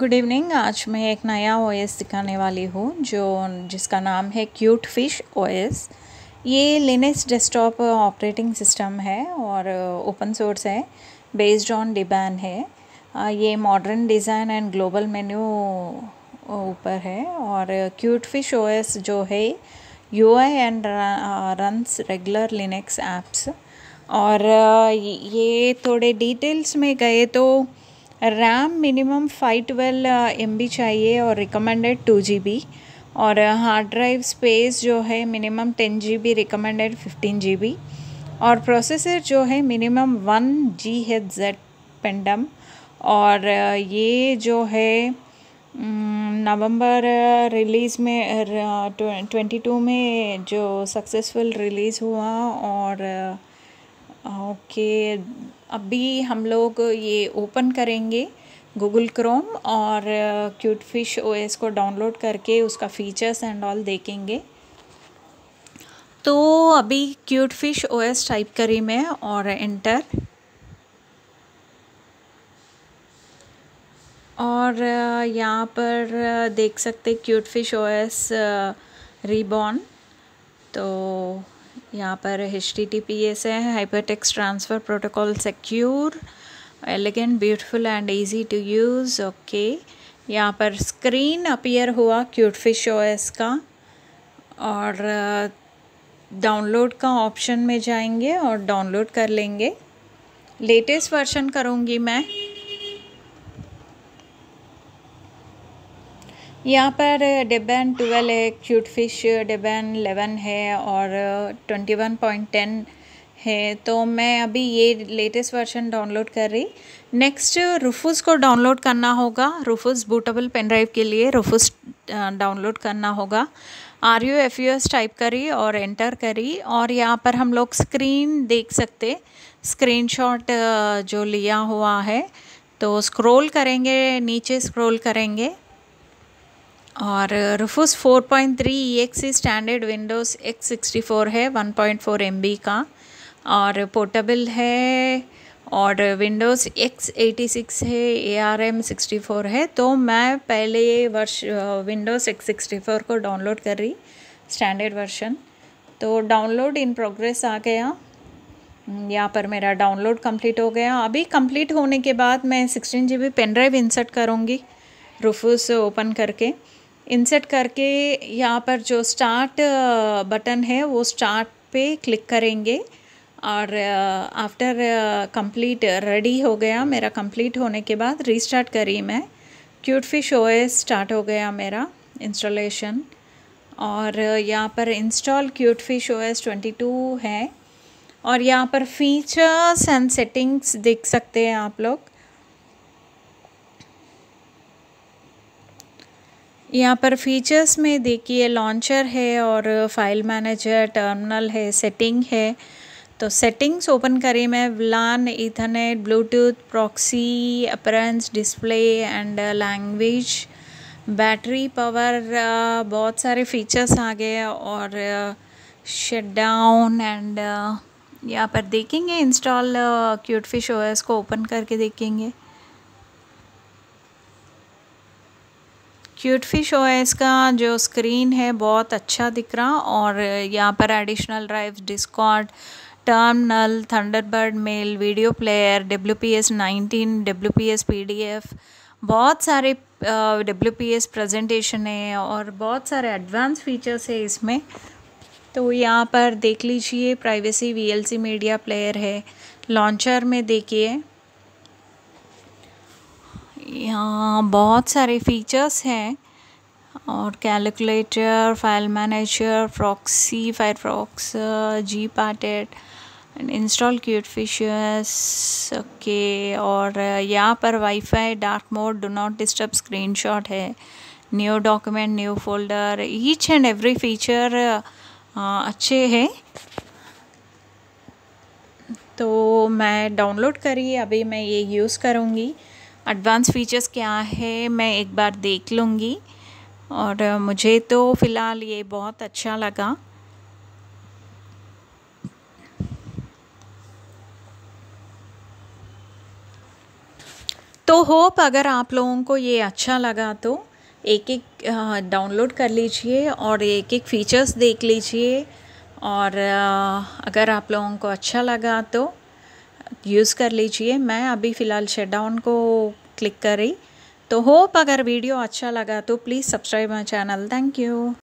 good evening आज मैं एक नया ओएस दिखाने वाली हूँ जो जिसका नाम है क्यूट फिश ओएस ये लिनेस डेस्कटॉप ऑपरेटिंग सिस्टम है और ओपन सोर्स है बेस्ड ऑन डिबैन है ये modern design and global menu ऊपर है और क्यूट फिश ओएस जो है U I and runs regular Linux apps और ये थोड़े डिटेल्स में गए तो RAM minimum five twelve M चाहिए और रिकमेंडेड टू जी और हार्ड ड्राइव स्पेस जो है minimum ten G B recommended fifteen G B और प्रोसेसर जो है मिनिमम वन जी है जेड पेंडम और uh, ये जो है नवंबर mm, रिलीज़ uh, में ट्वेंटी uh, टू में जो सक्सेसफुल रिलीज़ हुआ और ओके अभी हम लोग ये ओपन करेंगे गूगल क्रोम और क्यूट फिश ओ को डाउनलोड करके उसका फीचर्स एंड ऑल देखेंगे तो अभी क्यूट फिश ओ टाइप करी मैं और एंटर और यहाँ पर देख सकते cute fish O S ribbon तो यहाँ पर H T T P S है hyper text transfer protocol secure elegant beautiful and easy to use okay यहाँ पर स्क्रीन अपीयर हुआ क्यूट फिश ओ एस का और डाउनलोड uh, का ऑप्शन में जाएंगे और डाउनलोड कर लेंगे लेटेस्ट वर्जन करूँगी मैं यहाँ पर डिबेन ट्वेल्व है क्यूट फिश डिबेन एलेवन है और ट्वेंटी वन पॉइंट टेन है तो मैं अभी ये लेटेस्ट वर्जन डाउनलोड कर रही नेक्स्ट रूफूस को डाउनलोड करना होगा रूफूस बूटेबल ड्राइव के लिए रूफूस डाउनलोड करना होगा R U F U S type करी और एंटर करी और यहाँ पर हम लोग स्क्रीन देख सकते स्क्रीनशॉट जो लिया हुआ है तो स्क्रॉल करेंगे नीचे स्क्रॉल करेंगे और Rufus 4.3 point three E X standard Windows X sixty four है 1.4 पॉइंट फोर एम बी का और पोर्टेबल है और विंडोज़ एक्स एटी सिक्स है A R M sixty four है तो मैं पहले वर्ष विंडोज़ एक्स सिक्सटी फोर को डाउनलोड कर रही स्टैंडर्ड वर्शन तो डाउनलोड इन प्रोग्रेस आ गया यहाँ पर मेरा डाउनलोड कंप्लीट हो गया अभी कंप्लीट होने के बाद मैं sixteen G B pen drive insert करूँगी रुफूस ओपन करके इंसेट करके यहाँ पर जो स्टार्ट बटन uh, है वो स्टार्ट पे क्लिक करेंगे और आफ्टर कंप्लीट रेडी हो गया मेरा कंप्लीट होने के बाद रीस्टार्ट करी मैं क्यूट फिश ओएस स्टार्ट हो गया मेरा इंस्टॉलेशन और uh, यहाँ पर इंस्टॉल क्यूट फिश ओएस 22 है और यहाँ पर फीचर्स एंड सेटिंग्स देख सकते हैं आप लोग यहाँ पर फीचर्स में देखिए लॉन्चर है और फाइल मैनेजर टर्मिनल है सेटिंग है तो सेटिंग्स ओपन करें मैं LAN ethernet bluetooth proxy appearance display and language battery power बहुत सारे फीचर्स आ गए और शट डाउन एंड यहाँ पर देखेंगे इंस्टॉल क्यूटफिश ओएस को ओपन करके देखेंगे क्यूट फिश ओ एस का जो स्क्रीन है बहुत अच्छा दिख रहा और यहाँ पर additional drive discord terminal Thunderbird mail video player W P S nineteen W P S P D F बहुत सारे डब्ल्यू पी एस प्रजेंटेशन है और बहुत सारे एडवांस फीचर्स है इसमें तो यहाँ पर देख लीजिए privacy V L C media player है लॉन्चर में देखिए यहाँ बहुत सारे फीचर्स हैं और calculator file manager proxy Firefox G parted and install cute features okay और यहाँ पर wifi dark mode do not disturb screenshot है new document new folder each and every feature अच्छे हैं तो मैं डाउनलोड करी अभी मैं ये यूज़ करूँगी एडवांस फीचर्स क्या है मैं एक बार देख लूँगी और मुझे तो फ़िलहाल ये बहुत अच्छा लगा तो होप अगर आप लोगों को ये अच्छा लगा तो एक एक डाउनलोड कर लीजिए और एक एक फ़ीचर्स देख लीजिए और अगर आप लोगों को अच्छा लगा तो यूज़ कर लीजिए मैं अभी फ़िलहाल शटडाउन को क्लिक कर रही तो होप अगर वीडियो अच्छा लगा तो please subscribe my channel thank you